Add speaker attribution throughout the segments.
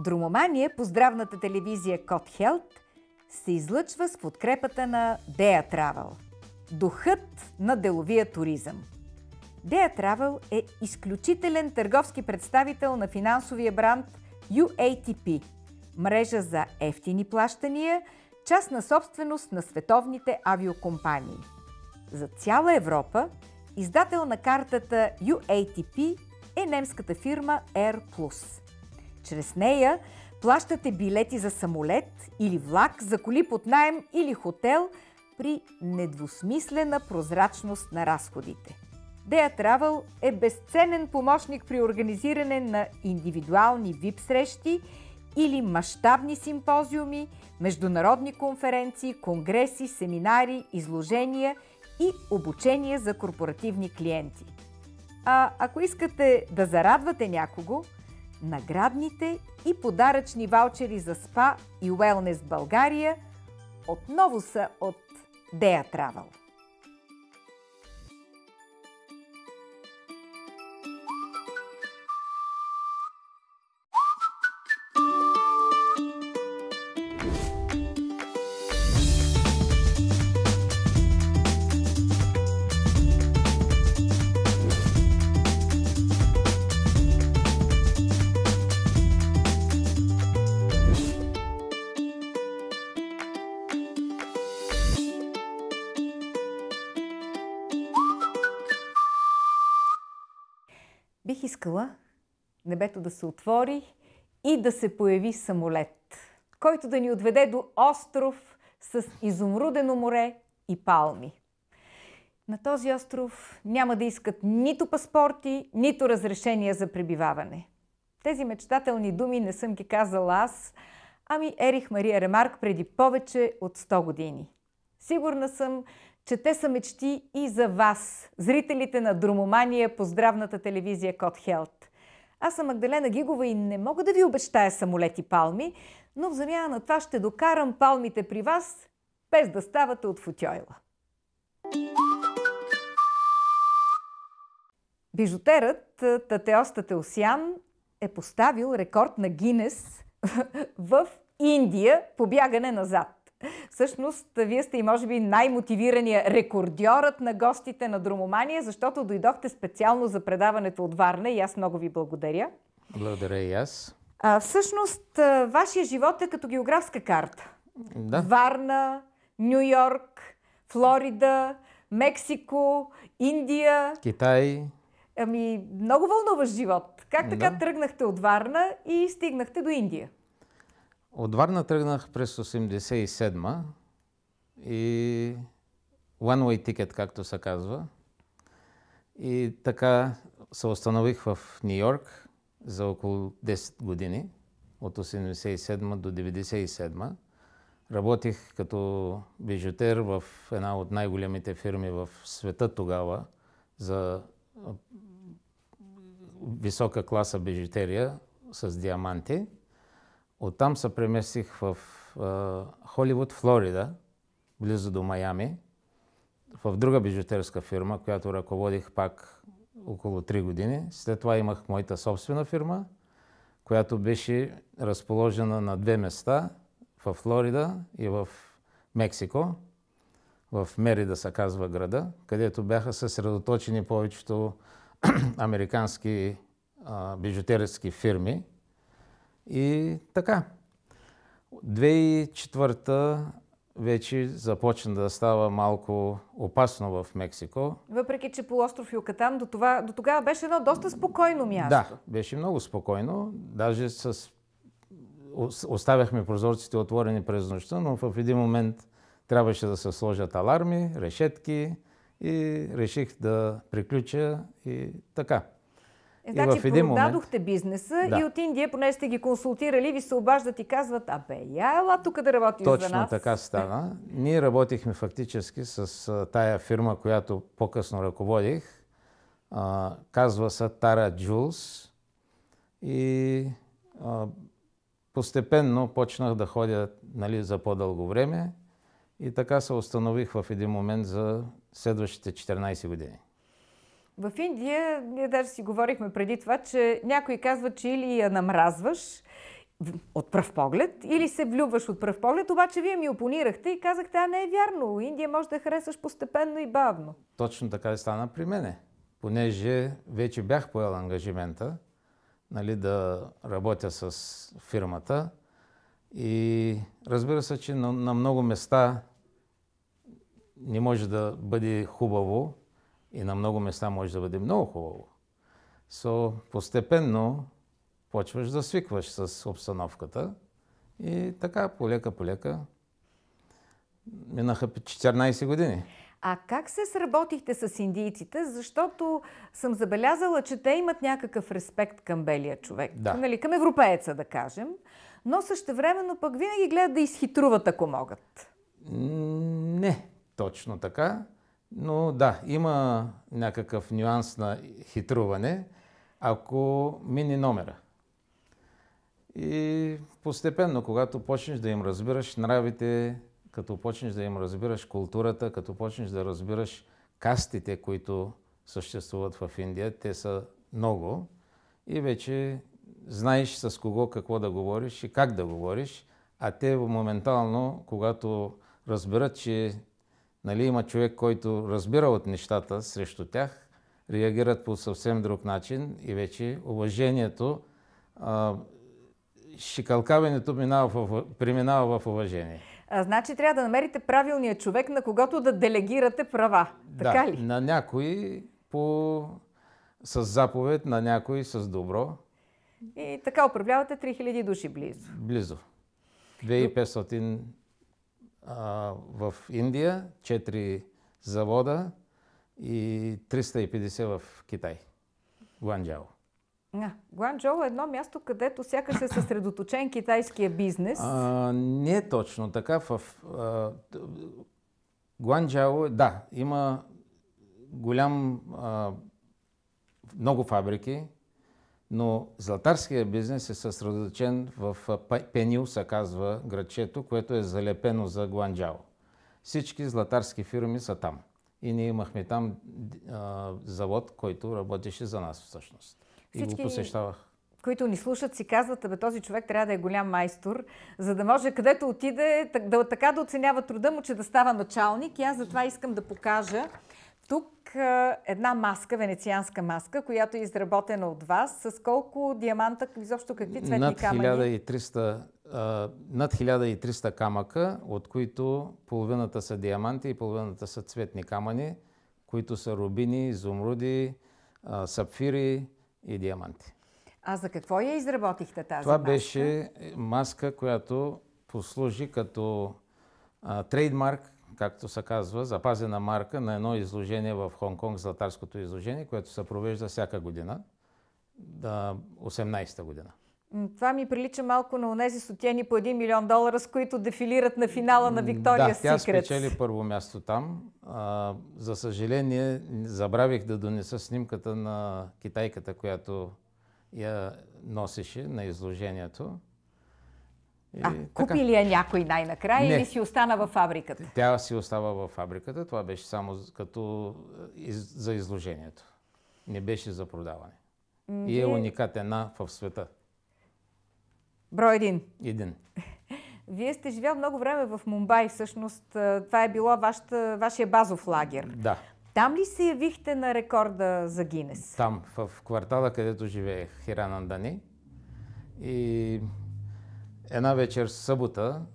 Speaker 1: Дромомания по здравната телевизия Кот Хелт се излъчва с подкрепата на Дея Travel. Духът на деловия туризъм. Дея Травел е изключителен търговски представител на финансовия бранд UATP – мрежа за ефтини плащания, частна собственост на световните авиокомпании. За цяла Европа издател на картата UATP е немската фирма Air Plus – чрез нея плащате билети за самолет или влак, за коли под найем или хотел при недвусмислена прозрачност на разходите. Dea Travel е безценен помощник при организиране на индивидуални VIP срещи или мащабни симпозиуми, международни конференции, конгреси, семинари, изложения и обучения за корпоративни клиенти. А ако искате да зарадвате някого – наградните и подаръчни ваучери за СПА и Уелнес България отново са от Дея Травел. искала небето да се отвори и да се появи самолет, който да ни отведе до остров с изумрудено море и палми. На този остров няма да искат нито паспорти, нито разрешения за пребиваване. Тези мечтателни думи не съм ги казала аз, ами Ерих Мария Ремарк преди повече от 100 години. Сигурна съм, че те са мечти и за вас, зрителите на Дромомания по здравната телевизия Код Хелт. Аз съм Магдалена Гигова и не мога да ви обещая самолети палми, но в замяна на това ще докарам палмите при вас, без да ставате от футьойла. Бижутерът е, татеоста Осян е поставил рекорд на Гинес в Индия по бягане назад. Всъщност, вие сте и може би най-мотивирания рекордьорът на гостите на Дромомания, защото дойдохте специално за предаването от Варна и аз много ви благодаря.
Speaker 2: Благодаря и аз.
Speaker 1: А, всъщност, вашия живот е като географска карта. Да. Варна, Нью Йорк, Флорида, Мексико, Индия. Китай. Ами, много вълнуваш живот. Как така да. тръгнахте от Варна и стигнахте до Индия?
Speaker 2: От Варна тръгнах през 87-ма и One Way Ticket, както се казва. И така се установих в Нью Йорк за около 10 години, от 87 до 97. Работих като бижутер в една от най-големите фирми в света тогава за висока класа бижутерия с диаманти. Оттам се преместих в Холивуд, Флорида, близо до Майами, в друга бижутерска фирма, която ръководих пак около 3 години. След това имах моята собствена фирма, която беше разположена на две места в Флорида и в Мексико. В Мерида се казва града, където бяха съсредоточени повечето американски а, бижутерски фирми – и така. 2004 вече започна да става малко опасно в Мексико.
Speaker 1: Въпреки, че полуостров Юкатан до, това, до тогава беше едно доста спокойно място.
Speaker 2: Да, беше много спокойно. Даже с... оставяхме прозорците отворени през нощта, но в един момент трябваше да се сложат аларми, решетки и реших да приключа и така. Е, значи, и продадохте
Speaker 1: момент... бизнеса да. и от Индия, поне сте ги консултирали, ви се обаждат и казват, абе, я ела тук да работиш Точно за нас. Точно
Speaker 2: така стана. Ние работихме фактически с тая фирма, която по-късно ръководих. А, казва се Тара Джулс. И а, постепенно почнах да ходя нали, за по-дълго време. И така се установих в един момент за следващите 14 години.
Speaker 1: В Индия, ние даже си говорихме преди това, че някой казва, че или я намразваш
Speaker 2: от пръв поглед,
Speaker 1: или се влюбваш от пръв поглед, обаче вие ми опонирахте и казахте, а не е вярно, Индия може да харесваш постепенно и бавно.
Speaker 2: Точно така и стана при мене, понеже вече бях поел ангажимента нали, да работя с фирмата и разбира се, че на, на много места не може да бъде хубаво, и на много места може да бъде много хубаво. Со постепенно почваш да свикваш с обстановката и така, полека-полека, минаха 14 години.
Speaker 1: А как се сработихте с индийците? Защото съм забелязала, че те имат някакъв респект към белия човек. Да. Нали, към европееца, да кажем. Но същевременно пък винаги гледат да изхитруват, ако могат.
Speaker 2: Не, точно така. Но да, има някакъв нюанс на хитруване, ако мини номера. И постепенно, когато почнеш да им разбираш нравите, като почнеш да им разбираш културата, като почнеш да разбираш кастите, които съществуват в Индия, те са много и вече знаеш с кого какво да говориш и как да говориш, а те моментално, когато разберат, че нали, има човек, който разбира от нещата срещу тях, реагират по съвсем друг начин и вече уважението, а, шикалкавенето минава в, преминава в уважение.
Speaker 1: А, значи трябва да намерите правилния човек, на когото да делегирате права. Така да, ли?
Speaker 2: на някой по... с заповед, на някой с добро.
Speaker 1: И така управлявате 3000 души
Speaker 2: близо. Близо. 2500 а, в Индия, 4 завода и 350 в Китай. Гуанджао.
Speaker 1: Гуанчжоу е едно място, където сякаш е съсредоточен китайския бизнес.
Speaker 2: А, не е точно така. В а, Гуанчжоу, да, има голям, а, много фабрики, но златарския бизнес е съсредоточен в Пенил, се казва градчето, което е залепено за Гуанджао. Всички златарски фирми са там. И ние имахме там а, завод, който работеше за нас всъщност. Всички... И го посещавах
Speaker 1: които ни слушат, си казват, бе, този човек трябва да е голям майстор, за да може където отиде, да, така да оценява труда му, че да става началник. И аз затова искам да покажа тук една маска, венецианска маска, която е изработена от вас. С колко диаманта, изобщо какви цветни над камъни?
Speaker 2: а, над 1300 камъка, от които половината са диаманти и половината са цветни камъни, които са рубини, изумруди, а, сапфири и диаманти.
Speaker 1: А за какво я изработихте тази Това маска? Това беше
Speaker 2: маска, която послужи като а, трейдмарк както се казва, запазена марка на едно изложение в Хонг-Конг, Златарското изложение, което се провежда всяка година, 18-та година.
Speaker 1: Това ми прилича малко на онези сотени по 1 милион долара, с които дефилират на финала на Виктория Сикрет. Да, тя спечели
Speaker 2: първо място там. А, за съжаление, забравих да донеса снимката на китайката, която я носеше на изложението. И, е, а, така. купи
Speaker 1: ли я някой най-накрая не. или си остана във фабриката?
Speaker 2: Тя си остава във фабриката. Това беше само като е, из, за изложението. Не беше за продаване. М- и е уникатена в света. Брой един. Един.
Speaker 1: Вие сте живял много време в Мумбай, всъщност е, това е било вашата, вашия базов лагер. Да. Там ли се явихте на рекорда за Гинес?
Speaker 2: Там, в квартала, където живеех, Хиранандани. И Една вечер събота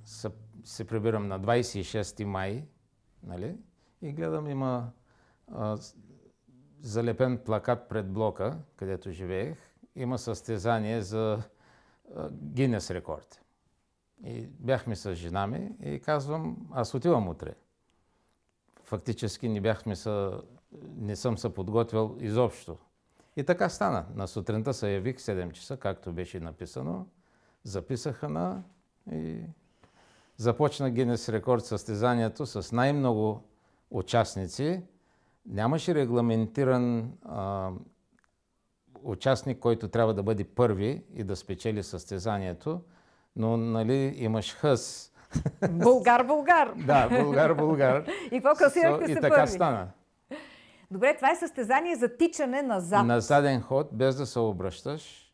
Speaker 2: се, прибирам на 26 май нали? и гледам има а, залепен плакат пред блока, където живеех. Има състезание за Гинес рекорд. И бяхме с жена ми и казвам, аз отивам утре. Фактически не бяхме са, не съм се подготвил изобщо. И така стана. На сутринта се явих 7 часа, както беше написано записаха на и започна Гинес рекорд състезанието с най-много участници. Нямаше регламентиран а, участник, който трябва да бъде първи и да спечели състезанието, но нали, имаш хъс. Българ-българ! да, българ българ
Speaker 1: И какво класирахте се първи? И така първи. стана. Добре, това е състезание за тичане назад. На
Speaker 2: заден ход, без да се обръщаш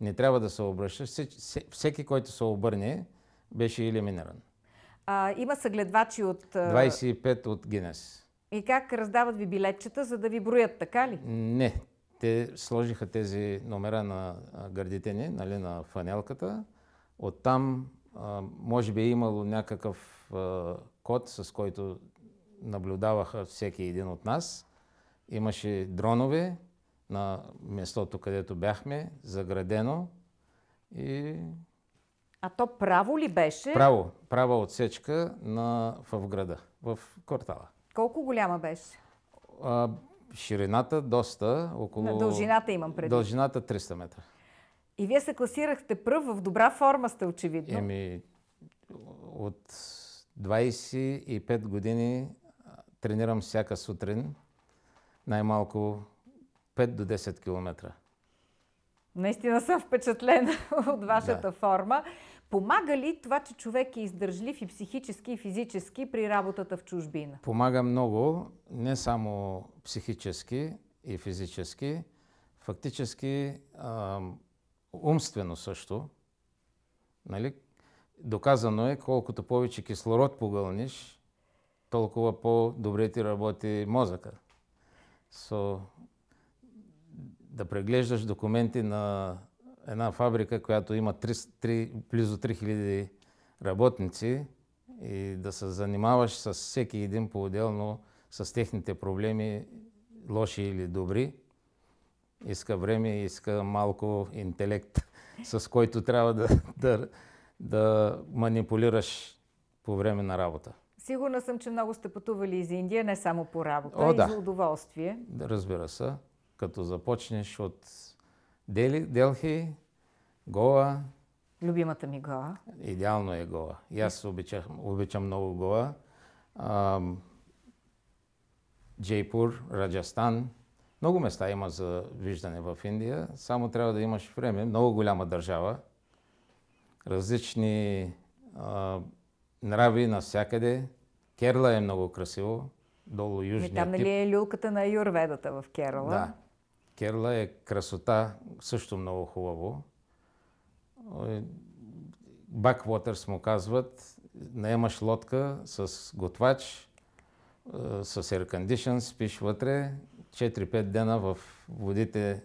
Speaker 2: не трябва да се обръщаш. Всеки, който се обърне, беше елиминиран.
Speaker 1: А, има съгледвачи от... 25
Speaker 2: от Гинес.
Speaker 1: И как раздават ви билетчета, за да ви броят, така ли?
Speaker 2: Не. Те сложиха тези номера на гърдите ни, нали, на фанелката. Оттам а, може би е имало някакъв а, код, с който наблюдаваха всеки един от нас. Имаше дронове, на местото, където бяхме, заградено и...
Speaker 1: А то право ли беше? Право.
Speaker 2: Права отсечка на, в града, в квартала.
Speaker 1: Колко голяма беше?
Speaker 2: А, ширината доста, около... На дължината имам предвид. Дължината 300 метра.
Speaker 1: И вие се класирахте пръв, в добра форма сте очевидно.
Speaker 2: Еми, от 25 години тренирам всяка сутрин, най-малко 5 до 10 км.
Speaker 1: Наистина съм впечатлена от вашата да. форма. Помага ли това, че човек е издържлив и психически, и физически при работата в чужбина?
Speaker 2: Помага много, не само психически и физически, фактически умствено също. Нали? Доказано е, колкото повече кислород погълниш, толкова по-добре ти работи мозъка. So, да преглеждаш документи на една фабрика, която има 3, 3, близо 3000 работници и да се занимаваш с всеки един по-отделно, с техните проблеми, лоши или добри. Иска време, иска малко интелект, с който трябва да, да, да манипулираш по време на работа.
Speaker 1: Сигурна съм, че много сте пътували из Индия, не само по работа, О, да. и за удоволствие.
Speaker 2: Разбира се като започнеш от Дели, Делхи, Гоа.
Speaker 1: Любимата ми Гоа.
Speaker 2: Идеално е Гоа. И аз обичам, обичам много Гоа. Джейпур, Раджастан. Много места има за виждане в Индия. Само трябва да имаш време. Много голяма държава. Различни а, нрави навсякъде. Керла е много красиво. Долу ами южния Ми, Там нали
Speaker 1: е люлката на юрведата в Керала? Да.
Speaker 2: Керла е красота, също много хубаво. Е, Backwaters му казват, наемаш лодка с готвач, е, с air condition, спиш вътре 4-5 дена в водите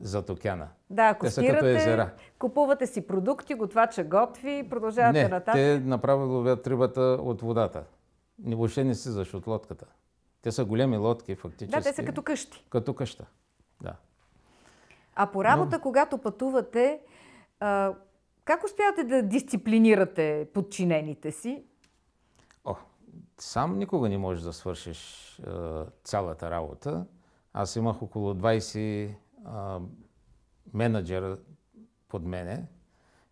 Speaker 2: за океана. Да, ако те са спирате, като езера.
Speaker 1: купувате си продукти, готвача готви и продължавате не, те
Speaker 2: направо ловят рибата от водата. Не, въобще не си от лодката. Те са големи лодки, фактически. Да, те са като къщи. Като къща. Да.
Speaker 1: А по работа, Но... когато пътувате, а, как успявате да дисциплинирате подчинените си?
Speaker 2: О, сам никога не можеш да свършиш а, цялата работа. Аз имах около 20 а, менеджера под мене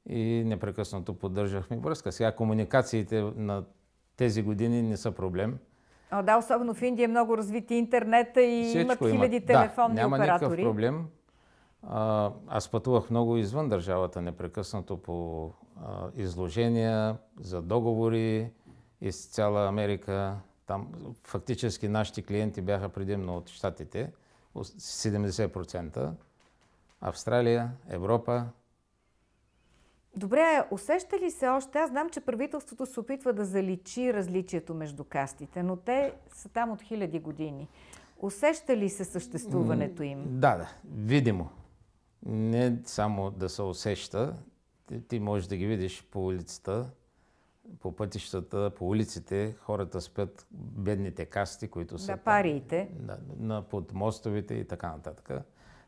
Speaker 2: и непрекъснато поддържахме връзка. Сега комуникациите на тези години не са проблем.
Speaker 1: А, да, особено в Индия е много развити интернета и Всичко имат хиляди има. телефонни да, няма оператори. Никакъв
Speaker 2: проблем. А, аз пътувах много извън държавата, непрекъснато по а, изложения, за договори из цяла Америка. Там фактически нашите клиенти бяха предимно от щатите, 70%. Австралия, Европа,
Speaker 1: Добре, усеща ли се още? Аз знам, че правителството се опитва да заличи различието между кастите, но те са там от хиляди години. Усеща ли се съществуването им? Да, да.
Speaker 2: Видимо. Не само да се усеща. Ти, ти можеш да ги видиш по улицата, по пътищата, по улиците. Хората спят бедните касти, които са... На париите. на, под мостовите и така нататък.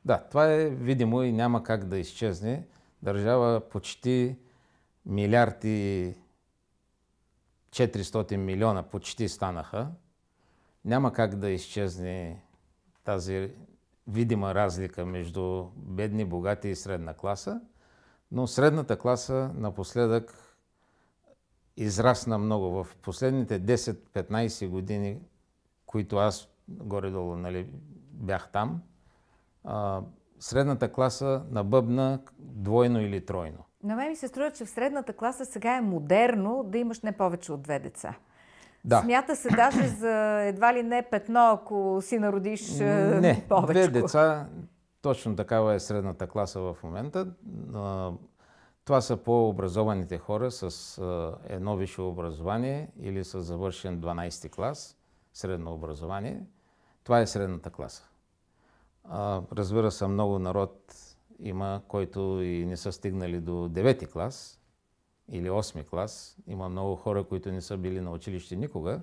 Speaker 2: Да, това е видимо и няма как да изчезне държава почти милиард и 400 милиона почти станаха, няма как да изчезне тази видима разлика между бедни, богати и средна класа, но средната класа напоследък израсна много. В последните 10-15 години, които аз горе-долу нали, бях там, средната класа набъбна двойно или тройно.
Speaker 1: На мен ми се струва, че в средната класа сега е модерно да имаш не повече от две деца. Да. Смята се даже за едва ли не петно, ако си народиш не, повече. Две деца,
Speaker 2: точно такава е средната класа в момента. Това са по-образованите хора с едно висше образование или с завършен 12 ти клас, средно образование. Това е средната класа. А, разбира се, много народ има, който и не са стигнали до 9 клас или 8 клас. Има много хора, които не са били на училище никога,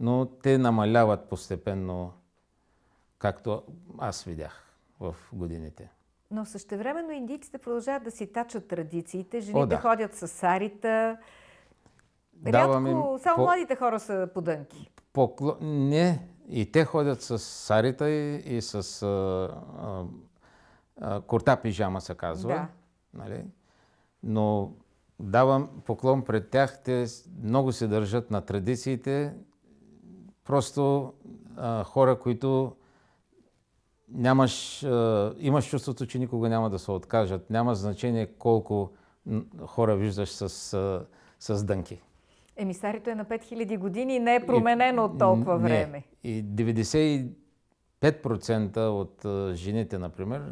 Speaker 2: но те намаляват постепенно, както аз видях в годините.
Speaker 1: Но същевременно индийците продължават да си тачат традициите. Жените О, да. ходят с сарита.
Speaker 2: Рядко, им само по...
Speaker 1: младите хора са
Speaker 2: подънки. Покло... Не, и те ходят с сарита и, и с а, а, курта пижама, се казва. Да. Нали? Но давам поклон пред тях. Те много се държат на традициите. Просто а, хора, които нямаш, а, имаш чувството, че никога няма да се откажат. Няма значение колко хора виждаш с, а, с дънки.
Speaker 1: Емисарито е на 5000 години и не е променено от толкова е, време.
Speaker 2: И 95% от жените, например,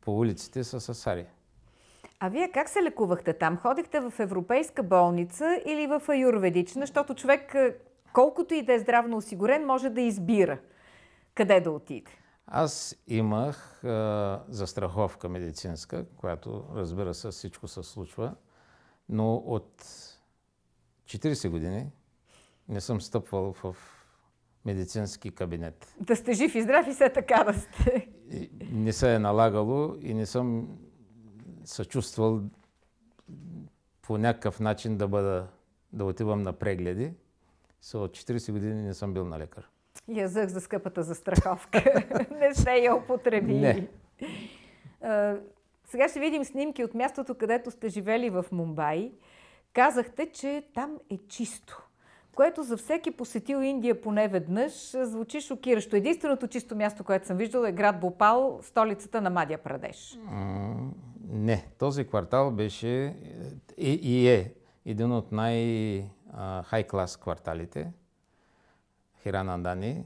Speaker 2: по улиците са с сари.
Speaker 1: А вие как се лекувахте там? Ходихте в европейска болница или в аюрведична? Защото човек, колкото и да е здравно осигурен, може да избира къде да отиде.
Speaker 2: Аз имах а, застраховка медицинска, която разбира се всичко се случва, но от 40 години не съм стъпвал в медицински кабинет.
Speaker 1: Да сте жив и здрав и все така да сте.
Speaker 2: Не се е налагало и не съм съчувствал по някакъв начин да бъда, да отивам на прегледи. Са от 40 години не съм бил на лекар.
Speaker 1: Язък за скъпата застраховка. не се я употреби. Не. А, сега ще видим снимки от мястото, където сте живели в Мумбай. Казахте, че там е чисто което за всеки посетил Индия поне веднъж е, звучи шокиращо. Единственото чисто място, което съм виждал е град Бопал, столицата на Мадия Прадеш.
Speaker 2: Не, този квартал беше и, е, и е един от най-хай-клас кварталите, Хиранандани.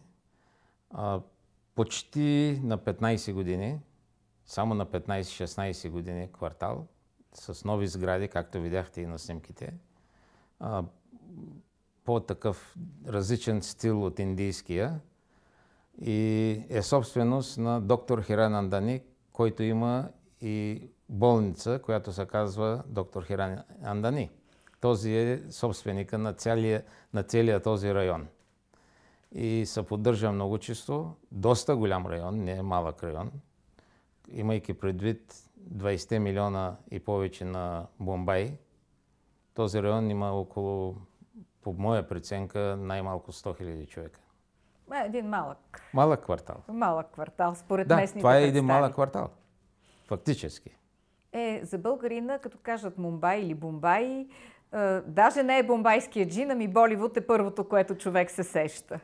Speaker 2: Почти на 15 години, само на 15-16 години квартал – с нови сгради, както видяхте и на снимките, по-такъв различен стил от индийския и е собственост на доктор Хиран Андани, който има и болница, която се казва доктор Хиран Андани. Този е собственика на целия, на целия този район. И се поддържа много чисто, доста голям район, не е малък район, имайки предвид 20 милиона и повече на Бомбай, този район има около, по моя преценка, най-малко 100 хиляди човека.
Speaker 1: Е, един малък.
Speaker 2: Малък квартал.
Speaker 1: Малък квартал, според да, местните това е един малък
Speaker 2: квартал. Фактически.
Speaker 1: Е, за българина, като кажат Мумбай или Бомбай, е, даже не е бомбайския джин, ами Боливуд е първото, което човек се сеща.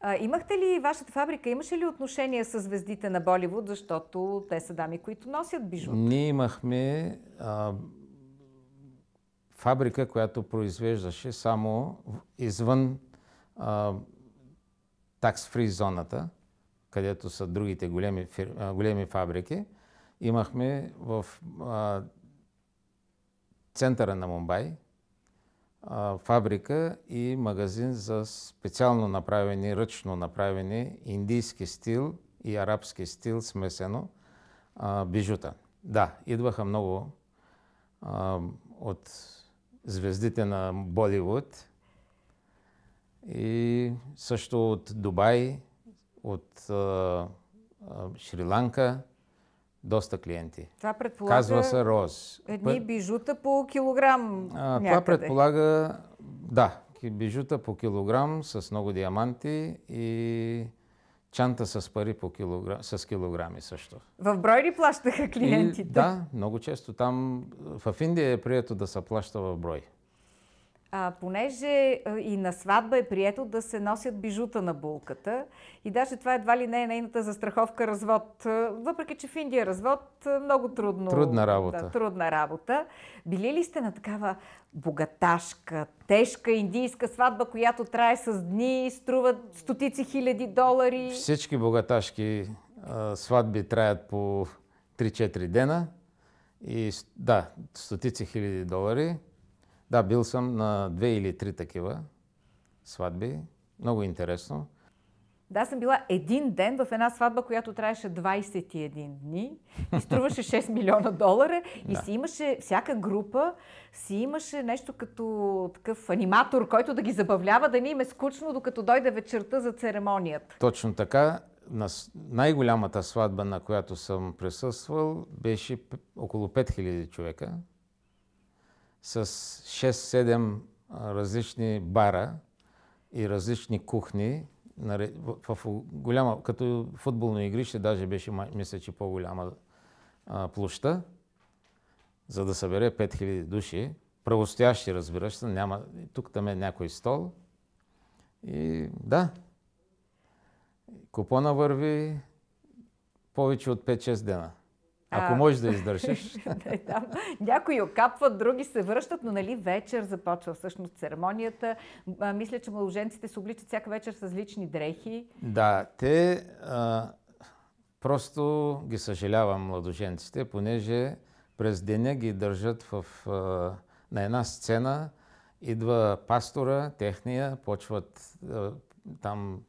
Speaker 1: А, имахте ли, вашата фабрика имаше ли отношение с звездите на Боливуд, защото те са дами, които носят бижут?
Speaker 2: Ние имахме а, фабрика, която произвеждаше само извън такс-фри зоната, където са другите големи, фир... големи фабрики. Имахме в а, центъра на Мумбай, фабрика и магазин за специално направени, ръчно направени индийски стил и арабски стил смесено бижута. Да, идваха много от звездите на Боливуд и също от Дубай, от Шри-Ланка, доста клиенти. Това предполага... Казва се Роз. Едни
Speaker 1: бижута по килограм а, някъде. Това предполага,
Speaker 2: да, бижута по килограм с много диаманти и чанта с пари по килограм, с килограми също.
Speaker 1: В брой ли плащаха клиентите? И, да,
Speaker 2: много често. Там в Индия е прието да се плаща в брой
Speaker 1: а, понеже а, и на сватба е прието да се носят бижута на булката. И даже това едва ли не е нейната застраховка развод. Въпреки, че в Индия развод много трудно. Трудна работа. Да, трудна работа. Били ли сте на такава богаташка, тежка индийска сватба, която трае с дни, струва стотици хиляди долари?
Speaker 2: Всички богаташки а, сватби траят по 3-4 дена. И да, стотици хиляди долари. Да, бил съм на две или три такива сватби. Много интересно.
Speaker 1: Да, съм била един ден в една сватба, която трябваше 21 дни и струваше 6 милиона долара и да. си имаше, всяка група си имаше нещо като такъв аниматор, който да ги забавлява, да не им е скучно, докато дойде вечерта за церемонията.
Speaker 2: Точно така. На най-голямата сватба, на която съм присъствал, беше около 5000 човека с 6-7 различни бара и различни кухни, в голяма, като футболно игрище, даже беше, мисля, че по-голяма площа, за да събере 5000 души, правостоящи, разбираш се, няма, тук там е някой стол. И да, купона върви повече от 5-6 дена. Ако а... можеш да издържиш.
Speaker 1: да, Някои окапват, други се връщат, но нали вечер започва всъщност церемонията. А, мисля, че младоженците се обличат всяка вечер с лични дрехи.
Speaker 2: Да, те а, просто ги съжалявам младоженците, понеже през деня ги държат в, а, на една сцена. Идва пастора, техния, почват а, там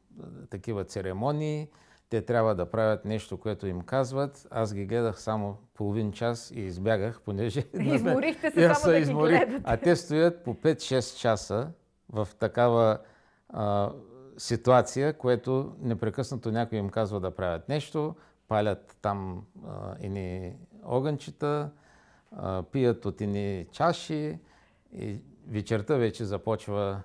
Speaker 2: такива церемонии те трябва да правят нещо, което им казват. Аз ги гледах само половин час и избягах, понеже... Изморихте се само да изморих. ги гледате. А те стоят по 5-6 часа в такава а, ситуация, което непрекъснато някой им казва да правят нещо, палят там ини огънчета, а, пият от ини чаши и вечерта вече започва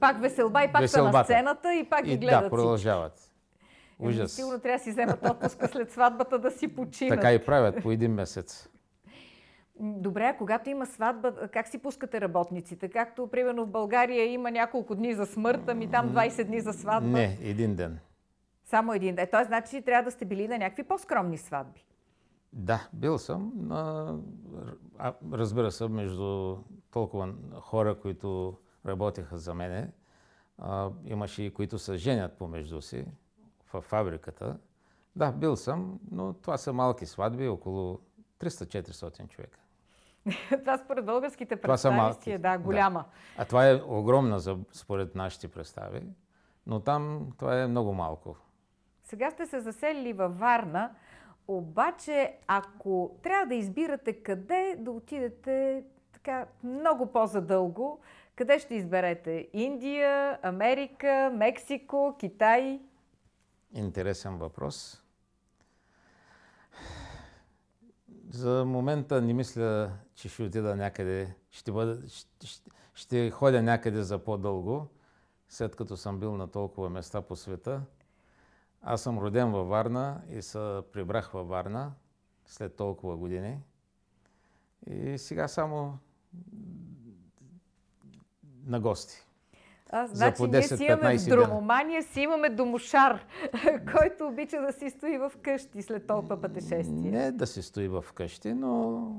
Speaker 1: пак веселба и пак Веселбата. са на сцената и пак ги гледат. И да, продължават. Ужас. Сигурно трябва да си вземат отпуска след сватбата да си починат. Така и правят по
Speaker 2: един месец.
Speaker 1: Добре, а когато има сватба, как си пускате работниците? Както, примерно, в България има няколко дни за смърт, ами там 20 дни за сватба. Не, един ден. Само един ден. Тоест, значи трябва да сте били на някакви по-скромни сватби.
Speaker 2: Да, бил съм. А, разбира се, между толкова хора, които работеха за мене, а, имаше и които се женят помежду си в фабриката. Да, бил съм, но това са малки сватби, около 300-400 човека.
Speaker 1: това според българските представи е да, голяма. Да.
Speaker 2: А това е огромна за, според нашите представи, но там това е много малко.
Speaker 1: Сега сте се заселили във Варна, обаче ако трябва да избирате къде да отидете така много по-задълго, къде ще изберете? Индия, Америка, Мексико, Китай?
Speaker 2: интересен въпрос. За момента не мисля, че ще отида някъде, ще, бъда, ще, ще, ще ходя някъде за по-дълго, след като съм бил на толкова места по света. Аз съм роден във Варна и се прибрах във Варна след толкова години. И сега само на гости. А, значи за по 10, ние си имаме
Speaker 1: дромомания, си имаме домошар, който обича да си стои в къщи след толкова пътешествие. Не да
Speaker 2: си стои в къщи, но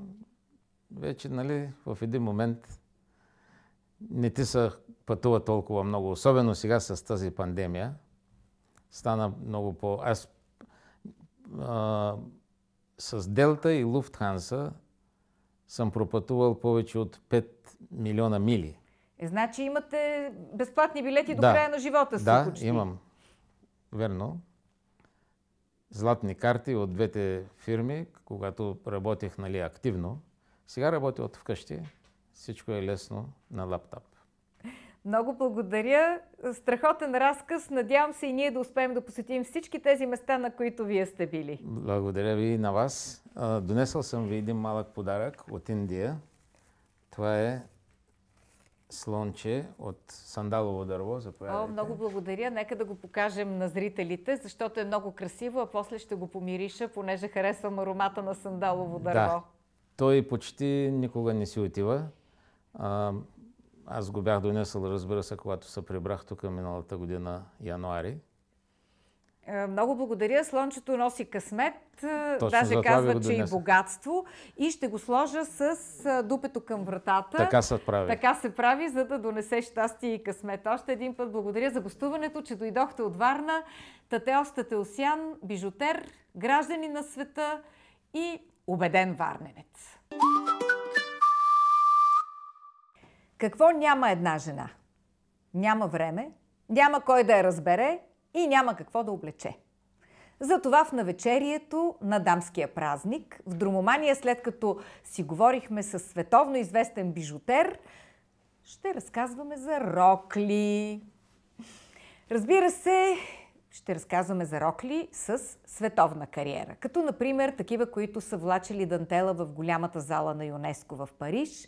Speaker 2: вече нали, в един момент не ти се пътува толкова много. Особено сега с тази пандемия стана много по... Аз а, с Делта и Луфтханса съм пропътувал повече от 5 милиона мили.
Speaker 1: Е, значи имате безплатни билети до да. края на живота си. Да, почти. имам.
Speaker 2: Верно. Златни карти от двете фирми, когато работех нали, активно. Сега работя от вкъщи. Всичко е лесно на лаптап.
Speaker 1: Много благодаря. Страхотен разказ. Надявам се и ние да успеем да посетим всички тези места, на които вие сте били.
Speaker 2: Благодаря ви и на вас. Донесъл съм ви един малък подарък от Индия. Това е слонче от сандалово дърво. Заповядайте. О, много
Speaker 1: благодаря. Нека да го покажем на зрителите, защото е много красиво, а после ще го помириша, понеже харесвам аромата на сандалово дърво. Да.
Speaker 2: Той почти никога не си отива. аз го бях донесъл, разбира се, когато се прибрах тук миналата година, януари.
Speaker 1: Е, много благодаря. Слънчето носи късмет, е, Точно даже казва, че и богатство. И ще го сложа с е, дупето към вратата. Така се прави. Така се прави, за да донесе щастие и късмет. Още един път благодаря за гостуването, че дойдохте от Варна. Татео Статеосян, бижутер, граждани на света и убеден варненец. Какво няма една жена? Няма време, няма кой да я разбере, и няма какво да облече. Затова в навечерието на дамския празник, в Дромомания, след като си говорихме с световно известен бижутер, ще разказваме за рокли. Разбира се, ще разказваме за рокли с световна кариера. Като, например, такива, които са влачили дантела в голямата зала на ЮНЕСКО в Париж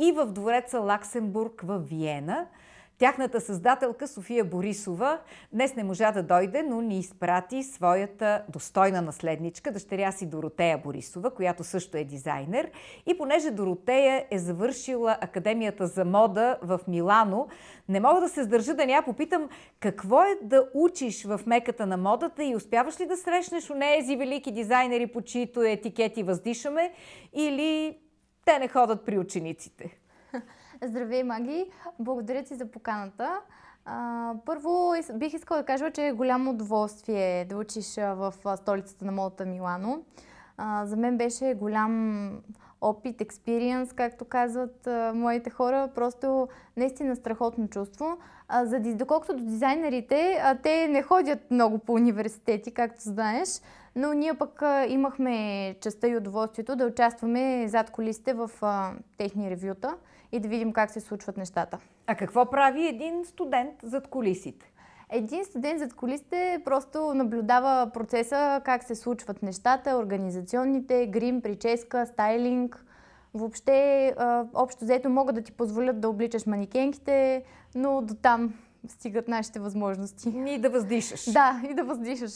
Speaker 1: и в двореца Лаксембург в Виена – Тяхната създателка София Борисова днес не можа да дойде, но ни изпрати своята достойна наследничка, дъщеря си Доротея Борисова, която също е дизайнер. И понеже Доротея е завършила Академията за мода в Милано, не мога да се сдържа да ня попитам какво е да учиш в меката на модата и успяваш ли да срещнеш у нези велики дизайнери, по чието етикети въздишаме, или те не ходят при учениците?
Speaker 3: Здравей, Маги! Благодаря ти за поканата. първо бих искала да кажа, че е голямо удоволствие е да учиш в столицата на Молта Милано. за мен беше голям опит, експириенс, както казват моите хора. Просто наистина страхотно чувство. за, доколкото до дизайнерите, те не ходят много по университети, както знаеш, но ние пък имахме частта и удоволствието да участваме зад колисите в техни ревюта и да видим как се случват нещата.
Speaker 1: А какво прави един студент зад
Speaker 3: колисите? Един студент зад колисите просто наблюдава процеса, как се случват нещата, организационните, грим, прическа, стайлинг. Въобще, общо взето, могат да ти позволят да обличаш манекенките, но до там стигат нашите възможности. И да въздишаш. Да, и да въздишаш.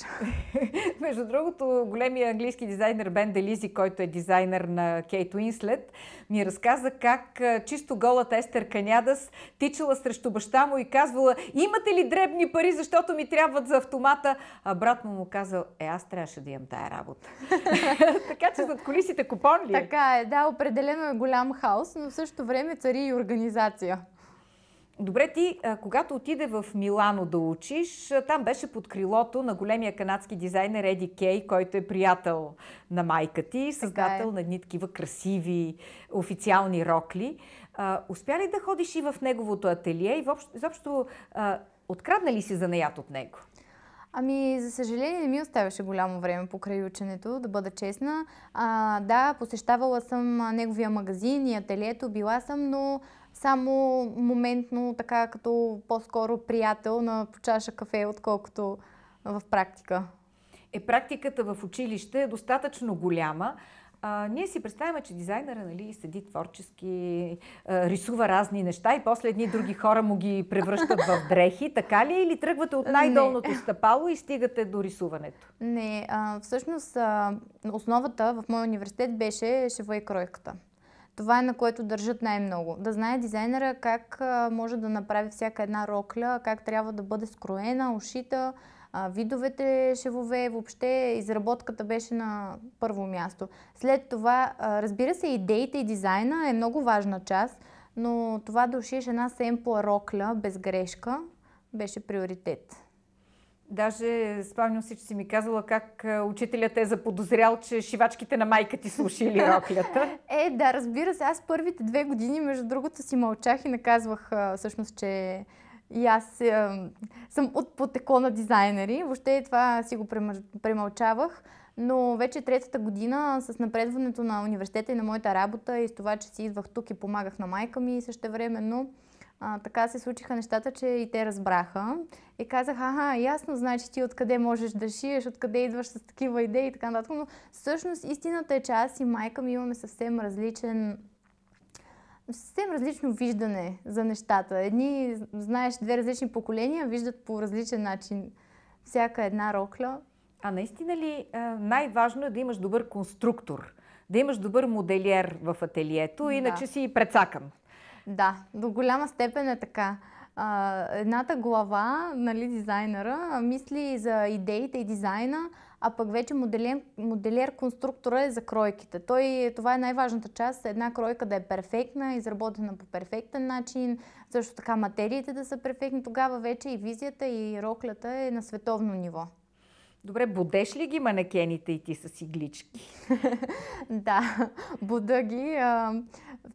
Speaker 1: Между другото, големия английски дизайнер Бен Делизи, който е дизайнер на Кейт Уинслет, ми разказа как чисто голата Естер Канядас тичала срещу баща му и казвала имате ли дребни пари, защото ми трябват за автомата? А брат му му казал, е, аз трябваше да имам тая работа. така че зад колисите купон ли? Е?
Speaker 3: Така е, да, определено е голям хаос,
Speaker 1: но в същото време цари и организация. Добре, ти, когато отиде в Милано да учиш, там беше под крилото на големия канадски дизайнер Еди Кей, който е приятел на майка ти, е. създател е. на едни такива красиви официални рокли. успя ли да ходиш и в неговото ателие и въобще, открадна ли си занаят от него?
Speaker 3: Ами, за съжаление, не ми оставяше голямо време покрай ученето, да бъда честна. А, да, посещавала съм неговия магазин и ателието, била съм, но само моментно, така като по-скоро приятел на чаша кафе, отколкото в практика.
Speaker 1: Е, практиката в училище е достатъчно голяма. А, ние си представяме, че дизайнера нали, седи творчески, а, рисува разни неща и после едни други хора му ги превръщат в дрехи. Така ли или тръгвате от най-долното стъпало и стигате до рисуването?
Speaker 3: Не, а, всъщност а, основата в моя университет беше шево и кройката. Това е на което държат най-много. Да знае дизайнера как може да направи всяка една рокля, как трябва да бъде скроена, ушита, видовете шевове, въобще изработката беше на първо място. След това, разбира се, идеите и дизайна е много важна част, но това да ушиеш една семпла рокля без грешка беше приоритет.
Speaker 1: Даже спомням си, че си ми казала как е, учителят е заподозрял, че шивачките на майка ти са роклята.
Speaker 3: е, да, разбира
Speaker 1: се. Аз първите две
Speaker 3: години, между другото, си мълчах и наказвах е, всъщност, че и аз е, съм от потекло на дизайнери. Въобще това си го премълчавах. Но вече третата година с напредването на университета и на моята работа и с това, че си идвах тук и помагах на майка ми също времено, а, така се случиха нещата, че и те разбраха и казаха, аха, ясно, значи ти откъде можеш да шиеш, откъде идваш с такива идеи и така нататък. Но всъщност истината е, че аз и майка ми имаме съвсем различен съвсем различно виждане за нещата. Едни, знаеш, две различни поколения
Speaker 1: виждат по различен начин всяка една рокля. А наистина ли най-важно е да имаш добър конструктор, да имаш добър моделиер в ателието, да. иначе си прецакан?
Speaker 3: Да, до голяма степен е така. А, едната глава, нали, дизайнера, мисли за идеите и дизайна, а пък вече моделер, конструктора е за кройките. Той, това е най-важната част, една кройка да е перфектна, изработена по перфектен начин, също така материите да са перфектни, тогава вече и визията и роклята е на световно ниво.
Speaker 1: Добре, будеш ли ги манекените и ти с иглички?
Speaker 3: да, буда ги. А,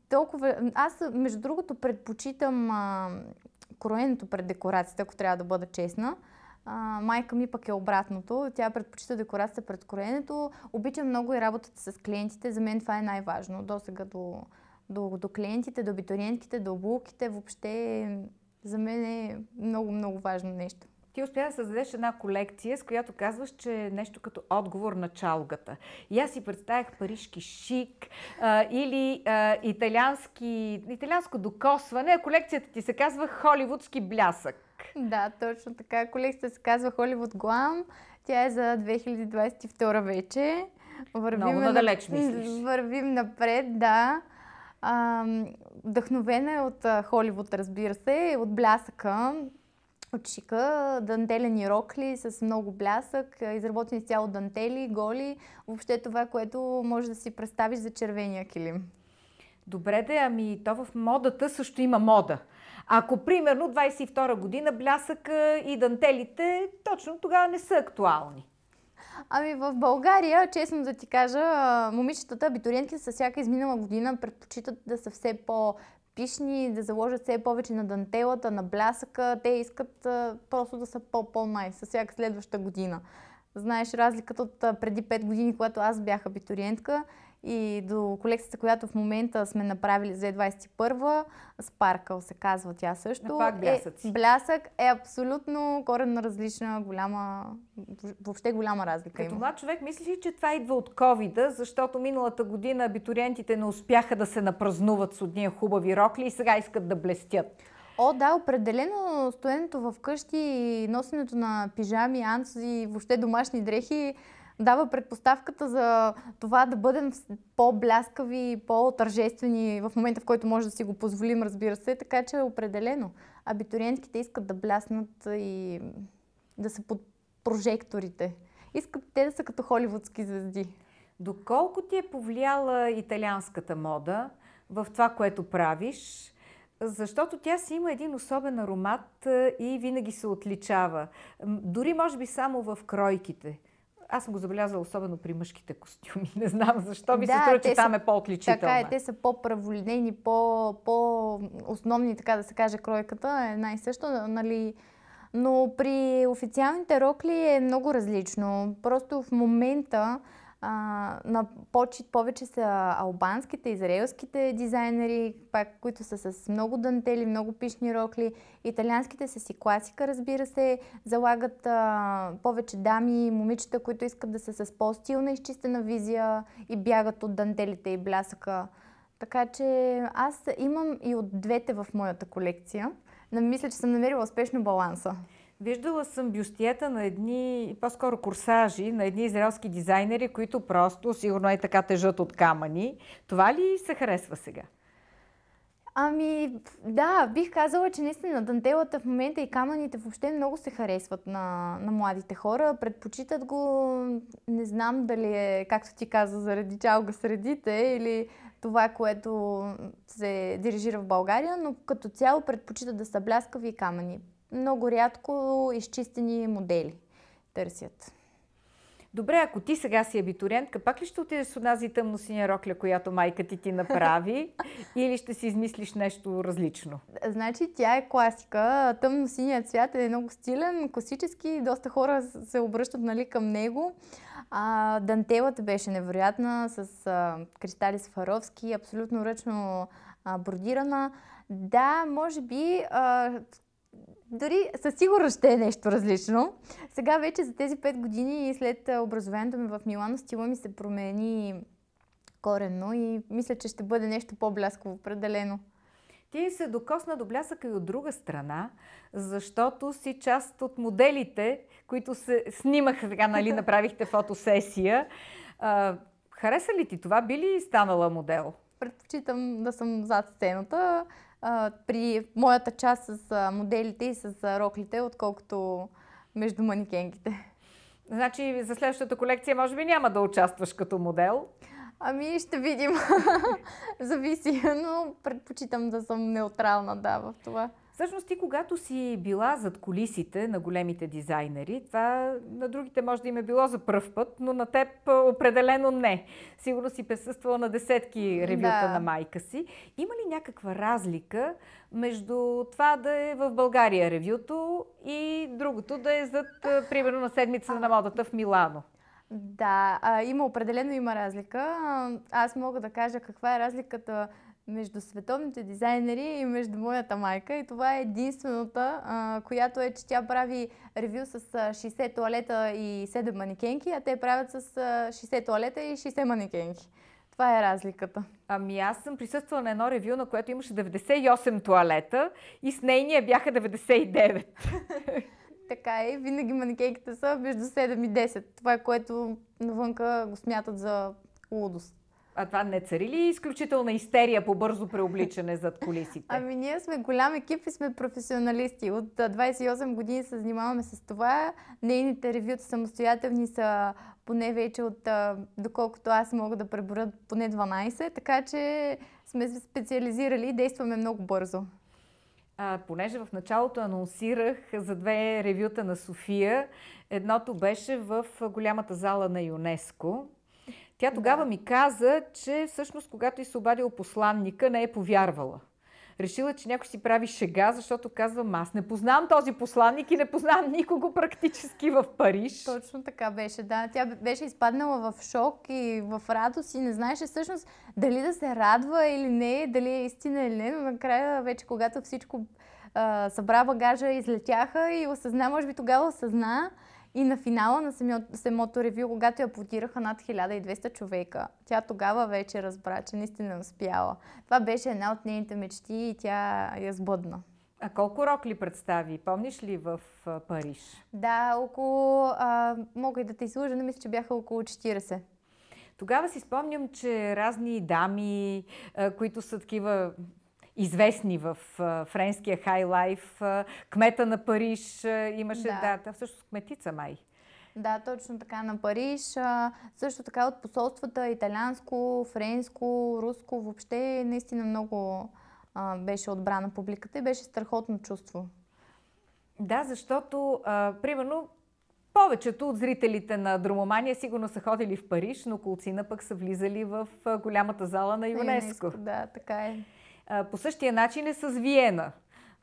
Speaker 3: толкова... Аз, между другото, предпочитам а, кроенето пред декорацията, ако трябва да бъда честна. А, майка ми пък е обратното. Тя предпочита декорацията пред кроенето. Обичам много и работата с клиентите. За мен това е най-важно. До сега до, до, до клиентите, до абитуриентките, до булките. Въобще за мен е много, много важно
Speaker 1: нещо. Ти успя да създадеш една колекция, с която казваш, че е нещо като отговор на чалгата. И аз си представях парижки шик а, или а, италиански, италианско докосване, а колекцията ти се казва Холивудски блясък.
Speaker 3: Да, точно така. Колекцията се казва Холивуд Глам. Тя е за 2022 вече. Вървим Много надалеч, на... мислиш. Вървим напред, да. А, вдъхновена е от Холивуд, разбира се, от блясъка от дантелени рокли с много блясък, е, изработени с цяло дантели, голи,
Speaker 1: въобще това, което може да си представиш за червения килим. Добре да, ами то в модата също има мода. Ако примерно 22 година блясъка и дантелите точно тогава не са актуални.
Speaker 3: Ами в България, честно да ти кажа, момичетата, абитуриентки са всяка изминала година предпочитат да са все по пишни, да заложат все повече на дантелата, на блясъка. Те искат просто да са по-по-най с всяка следваща година. Знаеш разликата от преди 5 години, когато аз бях абитуриентка и до колекцията, която в момента сме направили за 21 Спаркъл се казва тя също. Пак е блясъци. Е, блясък е абсолютно коренно различна, голяма, въобще
Speaker 1: голяма разлика Като има. Това човек мислиш ли, че това идва от ковида, защото миналата година абитуриентите не успяха да се напразнуват с одния хубави рокли и сега искат да блестят?
Speaker 3: О, да, определено стоенето в къщи и носенето на пижами, анцузи и въобще домашни дрехи дава предпоставката за това да бъдем по-бляскави, по-тържествени в момента, в който може да си го позволим, разбира се. Така че е определено. Абитуриентките искат да бляснат
Speaker 1: и да са под прожекторите. Искат те да са като холивудски звезди. Доколко ти е повлияла италианската мода в това, което правиш? Защото тя си има един особен аромат е, и винаги се отличава. Дори може би само в кройките – аз съм го забелязала особено при мъжките костюми. Не знам защо ми да, се струва, че са, там е по-отличителна. Така е, те
Speaker 3: са по-праволинейни, по-основни, по така да се каже, кройката е най-също, нали... Но при официалните рокли е много различно. Просто в момента а, на почет повече са албанските, израелските дизайнери, пак, които са с много дантели, много пишни рокли. Италианските са си класика, разбира се. Залагат а, повече дами и момичета, които искат да са с по-стилна изчистена визия и бягат от дантелите и блясъка. Така че аз имам и от двете в моята колекция. мисля, че съм намерила успешно баланса.
Speaker 1: Виждала съм бюстията на едни, по-скоро курсажи, на едни израелски дизайнери, които просто, сигурно е така, тежат от камъни. Това ли се харесва сега?
Speaker 3: Ами, да, бих казала, че наистина дантелата в момента и камъните въобще много се харесват на, на младите хора. Предпочитат го, не знам дали е, както ти каза, заради чалга средите или това, което се дирижира в България, но като цяло предпочитат да са бляскави камъни много рядко
Speaker 1: изчистени модели търсят. Добре, ако ти сега си абитуриентка, пак ли ще отидеш с онази тъмносиня рокля, която майка ти ти направи? или ще си измислиш нещо различно?
Speaker 3: Значи, тя е класика. Тъмносиният цвят е много стилен, класически, доста хора се обръщат нали, към него. А, дантелата беше невероятна, с а, кристали фаровски, абсолютно ръчно а, бродирана. Да, може би а, дори със сигурност ще е нещо различно. Сега вече за тези 5 години след образованието ми в Милано стила ми се промени коренно и мисля, че ще бъде нещо по-блясково определено.
Speaker 1: Ти се докосна до блясъка и от друга страна, защото си част от моделите, които се снимаха, така, нали, направихте фотосесия. А, хареса ли ти това? Би ли станала модел?
Speaker 3: Предпочитам да съм зад сцената при моята част с моделите и с роклите, отколкото между
Speaker 1: манекенките. Значи за следващата колекция може би няма да участваш като модел?
Speaker 3: Ами ще видим. Зависи, но предпочитам да съм неутрална, да, в това.
Speaker 1: Всъщност ти когато си била зад колисите на големите дизайнери, това на другите може да им е било за пръв път, но на теб определено не. Сигурно си присъствала на десетки ревюта да. на майка си. Има ли някаква разлика между това да е в България ревюто и другото да е зад, примерно, на седмица на модата в Милано?
Speaker 3: Да, а, има определено има разлика. Аз мога да кажа каква е разликата между световните дизайнери и между моята майка. И това е единствената, а, която е, че тя прави ревю с 60 туалета и 7 манекенки, а те правят с 60
Speaker 1: туалета и 60 манекенки. Това е разликата. Ами аз съм присъствала на едно ревю, на което имаше 98 туалета и с нейния бяха 99.
Speaker 3: така е, винаги манекенките са между 7 и 10. Това е което навънка го смятат за лудост.
Speaker 1: А това не цари ли изключителна истерия по бързо преобличане зад колисите?
Speaker 3: Ами ние сме голям екип и сме професионалисти. От 28 години се занимаваме с това. Нейните ревюта самостоятелни са поне вече от, доколкото аз мога да преборя, поне 12. Така че сме специализирали и действаме много бързо.
Speaker 1: А, понеже в началото анонсирах за две ревюта на София, едното беше в голямата зала на ЮНЕСКО, тя тогава ми каза, че всъщност, когато и е се обадил посланника, не е повярвала. Решила, че някой си прави шега, защото казвам, аз не познавам този посланник и не познавам никого практически в Париж.
Speaker 3: Точно така беше, да. Тя беше изпаднала в шок и в радост и не знаеше всъщност дали да се радва или не, дали е истина или не, но накрая вече когато всичко събра багажа, излетяха и осъзна, може би тогава осъзна, и на финала на самото, ревю, когато я аплодираха над 1200 човека, тя тогава вече разбра, че наистина е успяла. Това беше една от нейните мечти и тя я сбъдна.
Speaker 1: А колко рокли представи? Помниш ли в Париж?
Speaker 3: Да, около... А, мога и да те изложа, но мисля, че бяха около 40.
Speaker 1: Тогава си спомням, че разни дами, които са такива известни в френския хайлайф. Кмета на Париж имаше, да, да всъщност кметица май.
Speaker 3: Да, точно така на Париж. А, също така от посолствата италианско, френско, руско, въобще наистина много а, беше отбрана публиката и беше страхотно чувство.
Speaker 1: Да, защото, а, примерно, повечето от зрителите на Дромомания сигурно са ходили в Париж, но колцина пък са влизали в голямата зала на ЮНЕСКО. На ЮНЕСКО да, така е. По същия начин е с Виена.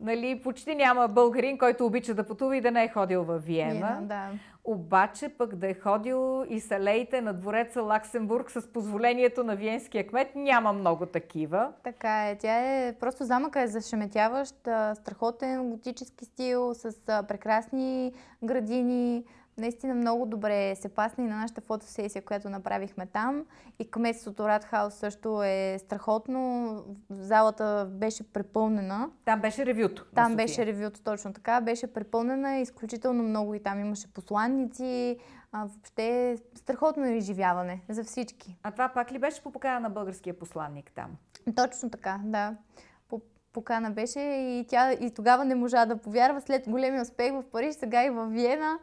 Speaker 1: Нали, почти няма българин, който обича да пътува и да не е ходил в Виена. Виена да. Обаче пък да е ходил и салеите на двореца Лаксембург с позволението на виенския кмет, няма много такива.
Speaker 3: Така е. Тя е просто замъка е зашеметяващ, страхотен готически стил с прекрасни градини, Наистина много добре се пасна и на нашата фотосесия, която направихме там. И кметството Радхаус също е страхотно. Залата беше препълнена. Там беше ревюто. Там беше ревюто, точно така. Беше препълнена изключително много и там имаше посланници. А, въобще страхотно изживяване
Speaker 1: за всички. А това пак ли беше по покана на българския посланник там?
Speaker 3: Точно така, да покана беше и тя и тогава не можа да повярва. След големия успех в Париж, сега и в Виена,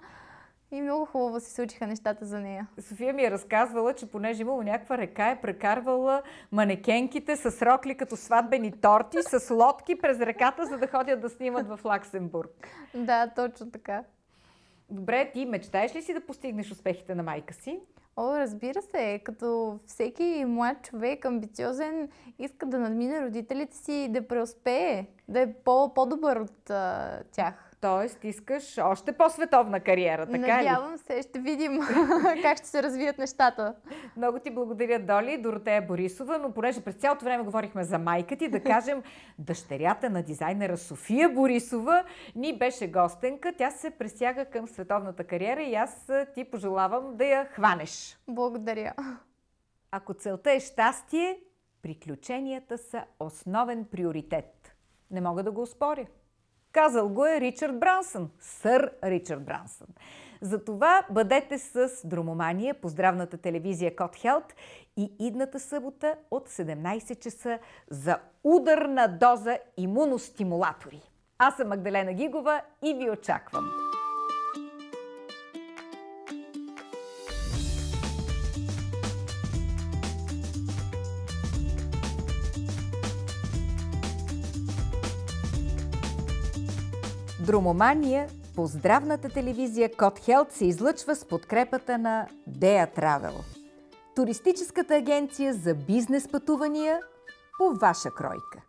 Speaker 3: и много хубаво се случиха нещата за нея.
Speaker 1: София ми е разказвала, че понеже е имало някаква река, е прекарвала манекенките с рокли като сватбени торти, с лодки през реката, за да ходят да снимат в Лаксембург. Да, точно така. Добре, ти мечтаеш ли си да постигнеш успехите на майка си? О, разбира
Speaker 3: се, като всеки млад човек, амбициозен, иска да надмине родителите си и да преуспее, да е по- добър от а, тях. Тоест, искаш още
Speaker 1: по-световна кариера, така Надявам ли? Надявам
Speaker 3: се, ще видим как ще
Speaker 1: се развият нещата. Много ти благодаря, Доли, Доротея Борисова, но понеже през цялото време говорихме за майка ти, да кажем, дъщерята на дизайнера София Борисова ни беше гостенка. Тя се пресяга към световната кариера и аз ти пожелавам да я хванеш. Благодаря. Ако целта е щастие, приключенията са основен приоритет. Не мога да го успоря. Казал го е Ричард Брансън, сър Ричард Брансън. Затова бъдете с Дромомания по здравната телевизия Кот Хелт и идната събота от 17 часа за ударна доза имуностимулатори. Аз съм Магдалена Гигова и ви очаквам! Дромомания по здравната телевизия Кот Хелт се излъчва с подкрепата на Dea Travel. Туристическата агенция за бизнес пътувания по ваша кройка.